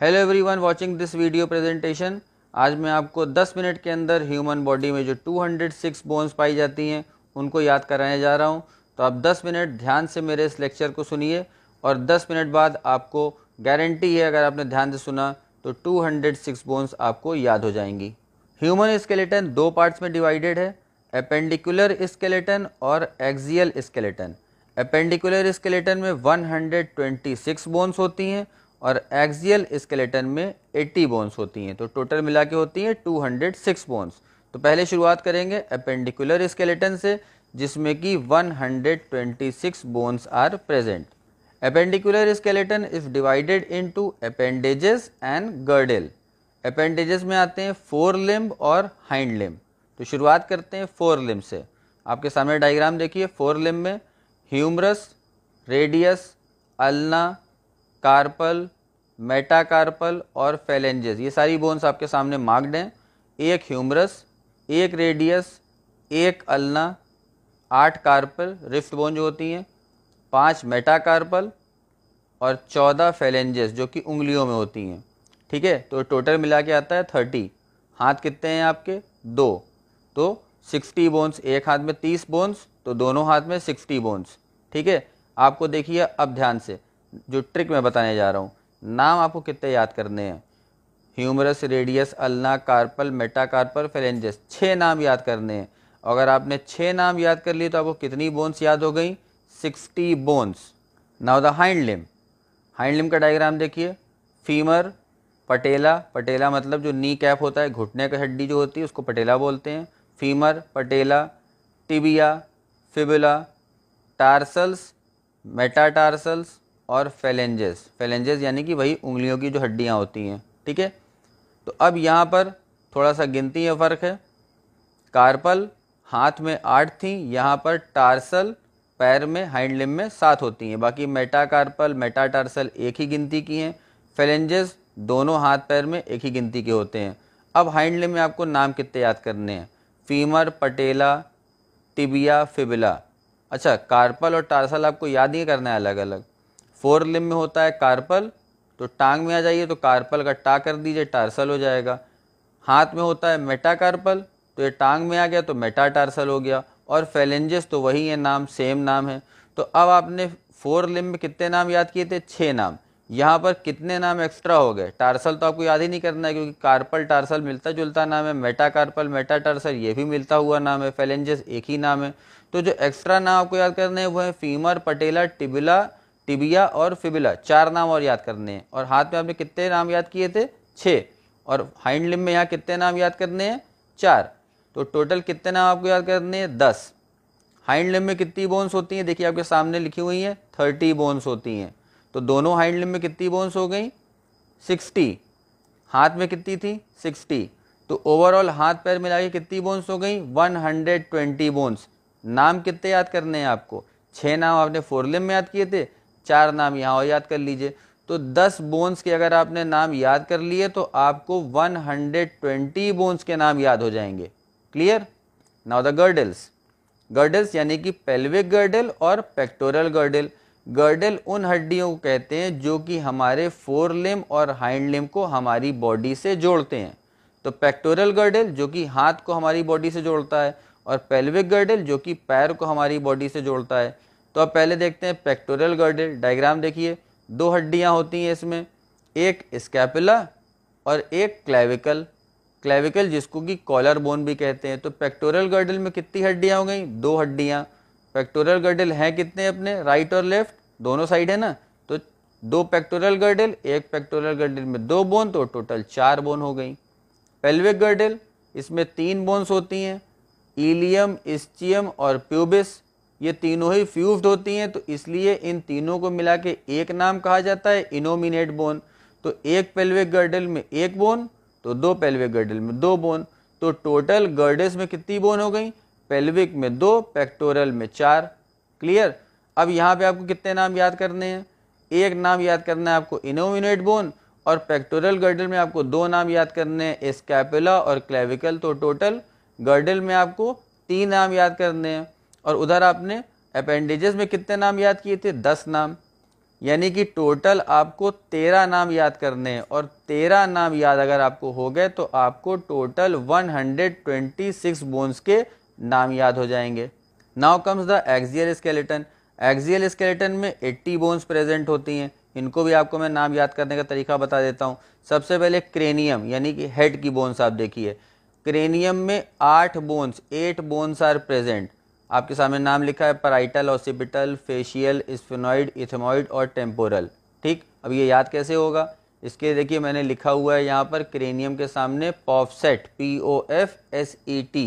hello everyone watching this video presentation आज मैं आपको 10 मिनट के अंदर ह्यूमन बॉडी में जो 206 बोन्स पाई जाती हैं उनको याद कराने जा रहा हूं तो आप 10 मिनट ध्यान से मेरे इस लेक्चर को सुनिए और 10 मिनट बाद आपको गारंटी है अगर आपने ध्यान से सुना तो 206 बोन्स आपको याद हो जाएंगी ह्यूमन स्केलेटन दो पार्ट्स में डिवाइडेड है अपेंडिकुलर स्केलेटन और एक्जियल स्केलेटन अपेंडिकुलर स्केलेटन में 126 बोन्स होती हैं और एक्सियल स्केलेटन में 80 बोन्स होती हैं तो टोटल मिला के होती हैं 206 बोन्स तो पहले शुरुआत करेंगे अपेंडिकुलर स्केलेटन से जिसमें कि 126 bones are present appendicular skeleton is divided into appendages and girdle appendages में आते हैं फोर लिम्ब और हाइंड लिम्ब तो शुरुआत करते हैं फोर लिम्ब से आपके सामने डाइग्राम देखिए फोर लिम्ब में humerus radius ulna carpal metacarpal और फेलेंजेस ये सारी बोन्स आपके सामने मार्क्ड हैं एक ह्यूमरस एक रेडियस एक अलना आठ कार्पल रिफ्ट बोन जो होती हैं पाँच मेटाकार्पल और चौदह फेलेंजेस जो कि उंगलियों में होती हैं ठीक है तो टोटल मिला के आता है थर्टी हाथ कितने हैं आपके दो तो सिक्सटी बोन्स एक हाथ में तीस बोन्स तो दोनों हाथ में सिक्सटी बोन्स ठीक है आपको देखिए अब ध्यान से जो ट्रिक मैं बताने जा रहा हूँ नाम आपको कितने याद करने हैं humerus radius ulna carpal metacarpal phalanges छः नाम याद करने हैं अगर आपने छः नाम याद कर लिए तो आपको कितनी बोन्स याद हो गई sixty bones now the hind limb hind limb का डायग्राम देखिए फीमर पटेला पटेला मतलब जो नी कैप होता है घुटने का हड्डी जो होती है उसको पटेला बोलते हैं femur patella tibia fibula tarsals tarsals और फेलेंजेस फेलेंजेस यानी कि वही उंगलियों की जो हड्डियाँ होती हैं ठीक है तो अब यहाँ पर थोड़ा सा गिनती में फ़र्क है कार्पल हाथ में आठ थी यहाँ पर टार्सल पैर में हाइंड लिम में सात होती हैं बाकी मेटाकार्पल मेटाटार्सल एक ही गिनती की हैं फेलेंजेस दोनों हाथ पैर में एक ही गिनती के होते हैं अब हाइंड लिम में आपको नाम कितने याद करने हैं फीमर पटेला टिबिया फिबिला अच्छा कार्पल और टार्सल आपको याद ही करना है अलग अलग फोर लिम में होता है कार्पल तो टांग में आ जाइए तो कार्पल का टा कर दीजिए टार्सल हो जाएगा हाथ में होता है मेटा कार्पल तो ये टांग में आ गया तो मेटा टार्सल हो गया और फेलेंजेस तो वही है नाम सेम नाम है तो अब आपने फोर लिम में कितने नाम याद किए थे छः नाम यहाँ पर कितने नाम एक्स्ट्रा हो गए टार्सल तो आपको याद ही नहीं करना है क्योंकि कार्पल टार्सल मिलता जुलता नाम है मेटा कार्पल मेटा टार्सल ये भी मिलता हुआ नाम है फेलेंजेस एक ही नाम है तो जो एक्स्ट्रा नाम आपको याद करना है वो है फीमर पटेला टिबिला टिबिया और फिबिला चार नाम और याद करने हैं और हाथ में आपने कितने नाम याद किए थे छः और हाइंड लिम में यहाँ कितने नाम याद करने हैं चार तो टोटल कितने नाम आपको याद करने हैं दस हाइंड लिम में कितनी बोन्स होती हैं देखिए आपके सामने लिखी हुई हैं थर्टी बोन्स होती हैं तो दोनों हाइंड लिम में कितनी बोन्स हो गई सिक्सटी हाथ में कितनी थी सिक्सटी तो ओवरऑल हाथ पैर मिला के कितनी बोन्स हो गई वन हंड्रेड ट्वेंटी बोन्स नाम कितने याद करने हैं आपको छः नाम आपने फोर लिम में याद किए थे चार नाम यहाँ और याद कर लीजिए तो 10 बोन्स के अगर आपने नाम याद कर लिए तो आपको 120 बोन्स के नाम याद हो जाएंगे clear now the girdles girdles यानी कि पेल्विक गर्डल और पेक्टोरल गर्डल गर्डल उन हड्डियों को कहते हैं जो कि हमारे फोर लिम और हाइंड लिम को हमारी बॉडी से जोड़ते हैं तो पेक्टोरल गर्डल जो कि हाथ को हमारी बॉडी से जोड़ता है और पेल्विक गर्डल जो कि पैर को हमारी बॉडी से जोड़ता है तो अब पहले देखते हैं पेक्टोरियल गर्डल डायग्राम देखिए दो हड्डियाँ होती हैं इसमें एक स्कैपुला और एक क्लेविकल क्लेविकल जिसको कि कॉलर बोन भी कहते हैं तो पेक्टोरियल गर्डल में कितनी हड्डियाँ हो गई दो हड्डियाँ पेक्टोरियल गर्डल हैं कितने अपने राइट और लेफ्ट दोनों साइड है ना तो दो पेक्टोरियल गर्डल एक पेक्टोरियल गर्डल में दो बोन तो टोटल चार बोन हो गई पेल्विक गर्डल इसमें तीन बोन्स होती हैं ईलियम इस्चियम और प्यूबिस ये तीनों ही फ्यूज्ड होती हैं तो इसलिए इन तीनों को मिला के एक नाम कहा जाता है इनोमिनेट बोन तो एक पेल्विक गर्डल में एक बोन तो दो पेल्विक गर्डल में दो बोन तो टोटल गर्डस में कितनी बोन हो गई पेल्विक में दो पेक्टोरल में चार क्लियर अब यहाँ पे आपको कितने नाम याद करने हैं एक नाम याद करना है आपको इनोमिनेट बोन और पेक्टोरल गर्डल में आपको दो नाम याद करने हैं स्कैपुला और क्लेविकल तो टोटल गर्डल में आपको तीन नाम याद करने हैं और उधर आपने अपेंडिजेस में कितने नाम याद किए थे दस नाम यानी कि टोटल आपको तेरह नाम याद करने हैं और तेरह नाम याद अगर आपको हो गए तो आपको टोटल 126 बोन्स के नाम याद हो जाएंगे now comes the axial skeleton axial skeleton में 80 बोन्स प्रेजेंट होती हैं इनको भी आपको मैं नाम याद करने का तरीका बता देता हूँ सबसे पहले क्रेनियम यानी कि हेड की बोन्स आप देखिए क्रेनियम में आठ bones eight bones are present आपके सामने नाम लिखा है parietal occipital facial sphenoid ethmoid और टेम्पोरल ठीक अब ये याद कैसे होगा इसके देखिए मैंने लिखा हुआ है यहाँ पर क्रेनियम के सामने POFSET P O F S E T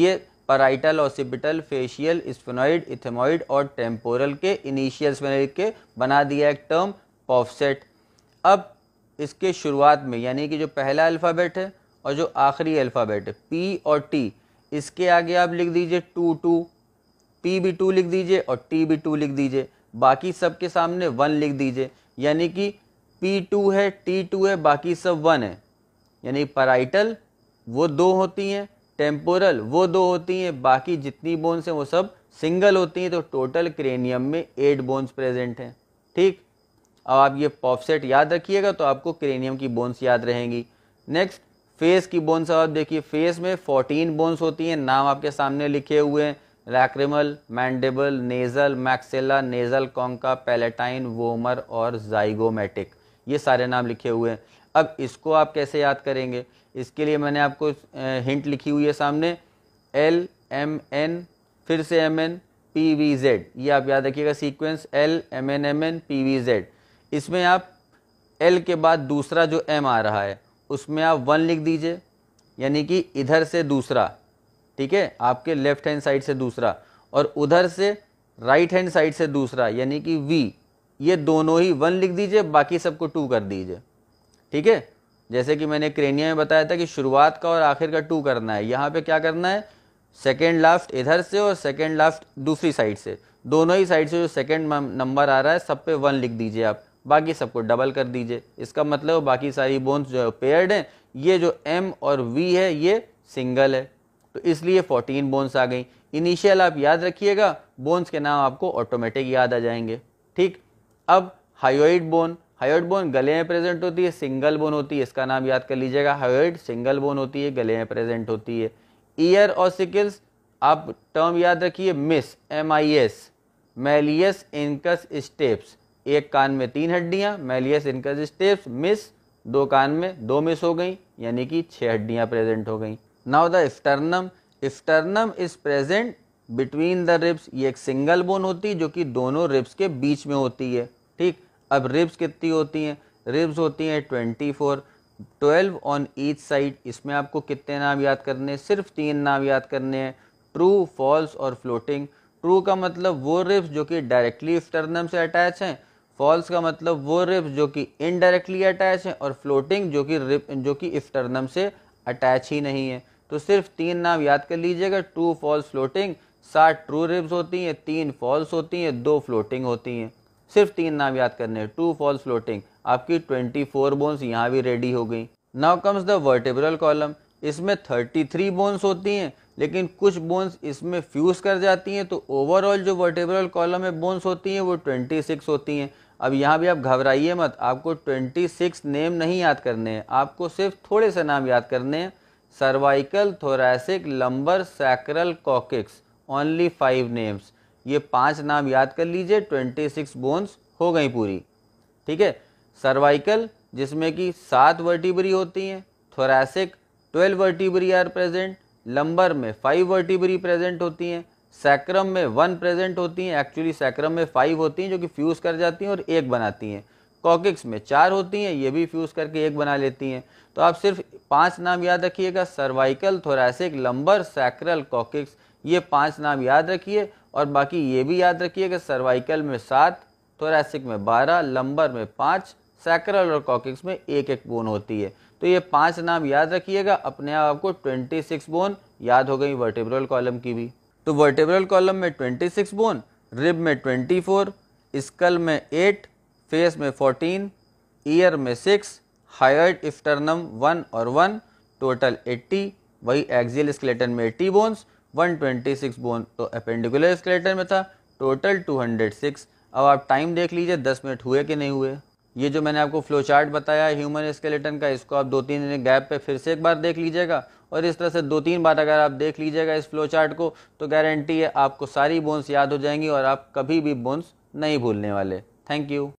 ये parietal occipital facial sphenoid ethmoid और टेम्पोरल के इनिशियल्स मैंने लिख के बना दिया एक टर्म पॉफसेट e अब इसके शुरुआत में यानी कि जो पहला अल्फ़ाबेट है और जो आखिरी अल्फ़ाबेट है पी और टी इसके आगे आप लिख दीजिए two two P B two लिख दीजिए और टी बी टू लिख दीजिए बाकी सब के सामने वन लिख दीजिए यानी कि पी टू है टी टू है बाकी सब वन है यानी पराइटल वो दो होती हैं टेम्पोरल वो दो होती हैं बाकी जितनी बोन्स हैं वो सब सिंगल होती हैं तो टोटल क्रेनियम में एट बोन्स प्रेजेंट हैं ठीक अब आप ये पॉपसेट याद रखिएगा तो आपको क्रेनियम की बोन्स याद रहेंगी नेक्स्ट फेस की बोन्स और आप देखिए फेस में 14 बोन्स होती हैं नाम आपके सामने लिखे हुए हैं lacrimal mandible nasal maxilla nasal concha palatine vomer और जाइगोमेटिक ये सारे नाम लिखे हुए हैं अब इसको आप कैसे याद करेंगे इसके लिए मैंने आपको हिंट लिखी हुई है सामने एल एम एन फिर से M N P V Z ये आप याद रखिएगा sequence L M N M N P V Z इसमें आप एल के बाद दूसरा जो एम आ रहा है उसमें आप वन लिख दीजिए यानी कि इधर से दूसरा ठीक है आपके लेफ्ट हैंड साइड से दूसरा और उधर से राइट हैंड साइड से दूसरा यानी कि वी ये दोनों ही वन लिख दीजिए बाकी सबको टू कर दीजिए ठीक है जैसे कि मैंने क्रेनिया में बताया था कि शुरुआत का और आखिर का टू करना है यहाँ पे क्या करना है सेकेंड लाफ्ट इधर से और सेकेंड लाफ्ट दूसरी साइड से दोनों ही साइड से जो सेकेंड नंबर आ रहा है सब पे वन लिख दीजिए आप बाकी सबको डबल कर दीजिए इसका मतलब बाकी सारी बोन्स जो है पेयर्ड हैं ये जो एम और वी है ये सिंगल है तो इसलिए फोर्टीन बोन्स आ गई इनिशियल आप याद रखिएगा बोन्स के नाम आपको ऑटोमेटिक याद आ जाएंगे ठीक अब हाइड बोन हाइड बोन गले में प्रेजेंट होती है सिंगल बोन होती है इसका नाम याद कर लीजिएगा हाइड सिंगल बोन होती है गले में प्रेजेंट होती है ईयर और सिकल्स आप टर्म याद रखिए miss M I S malleus incus stapes एक कान में तीन हड्डियाँ मेलियस इनकस स्टेप्स मिस दो कान में दो मिस हो गई यानी कि छः हड्डियाँ प्रेजेंट हो गई now the sternum sternum is present between the ribs ये एक सिंगल बोन होती है जो कि दोनों रिब्स के बीच में होती है ठीक अब रिब्स कितनी होती हैं रिब्स होती हैं twenty four twelve on each side इसमें आपको कितने नाम याद करने हैं सिर्फ तीन नाम याद करने हैं ट्रू फॉल्स और फ्लोटिंग ट्रू का मतलब वो रिब्स जो कि डायरेक्टली स्टर्नम से अटैच हैं फॉल्स का मतलब वो रिप्स जो कि इनडायरेक्टली अटैच हैं और फ्लोटिंग जो कि रिप जो कि इफ्टरनम से अटैच ही नहीं है तो सिर्फ तीन नाम याद कर लीजिएगा टू फॉल्स फ्लोटिंग सात ट्रू रिप्स होती हैं तीन फॉल्स होती हैं दो फ्लोटिंग होती हैं सिर्फ तीन नाम याद करने हैं टू फॉल्स फ्लोटिंग आपकी ट्वेंटी फोर बोन्स यहाँ भी रेडी हो गई now comes the vertebral column इसमें थर्टी थ्री बोन्स होती हैं लेकिन कुछ बोन्स इसमें फ्यूज कर जाती हैं तो ओवरऑल जो वर्टेब्रल कॉलम में बोन्स होती हैं वो 26 होती हैं अब यहाँ भी आप घबराइए मत आपको 26 नेम नहीं याद करने हैं आपको सिर्फ थोड़े से नाम याद करने हैं cervical thoracic lumbar sacral coccyx only five names ये पांच नाम याद कर लीजिए 26 बोन्स हो गई पूरी ठीक है सर्वाइकल जिसमें कि सात वर्टिबरी होती हैं thoracic twelve vertebrae are present lumbar में फाइव वर्टिब्री प्रेजेंट होती हैं सैक्रम में वन प्रेजेंट होती हैं एक्चुअली सैक्रम में फाइव होती हैं जो कि फ्यूज़ कर जाती हैं और एक बनाती हैं कॉकिक्स में चार होती हैं ये भी फ्यूज़ करके एक बना लेती हैं तो आप सिर्फ पांच नाम याद रखिएगा cervical thoracic lumbar sacral coccyx ये पांच नाम याद रखिए और बाकी ये भी याद रखिएगा सर्वाइकल में सात थोरासिक में बारह लंबर में पाँच सैक्रल और कॉकिक्स में एक एक बोन होती है तो ये पांच नाम याद रखिएगा अपने आप आपको 26 बोन याद हो गई वर्टेब्रल कॉलम की भी तो वर्टेब्रल कॉलम में 26 बोन रिब में 24, स्कल में 8, फेस में 14, ईयर में 6, हायर्ड इफ्टरनम 1 और 1, टोटल 80, वही एक्जियल स्केलेटन में 80 बोन्स 126 बोन तो अपेंडिकुलर स्केलेटन में था टोटल 206 अब आप टाइम देख लीजिए 10 मिनट हुए कि नहीं हुए ये जो मैंने आपको फ्लो चार्ट बताया ह्यूमन स्केलेटन का इसको आप दो तीन दिन गैप पे फिर से एक बार देख लीजिएगा और इस तरह से दो तीन बार अगर आप देख लीजिएगा इस फ्लो चार्ट को तो गारंटी है आपको सारी बोन्स याद हो जाएंगी और आप कभी भी बोन्स नहीं भूलने वाले थैंक यू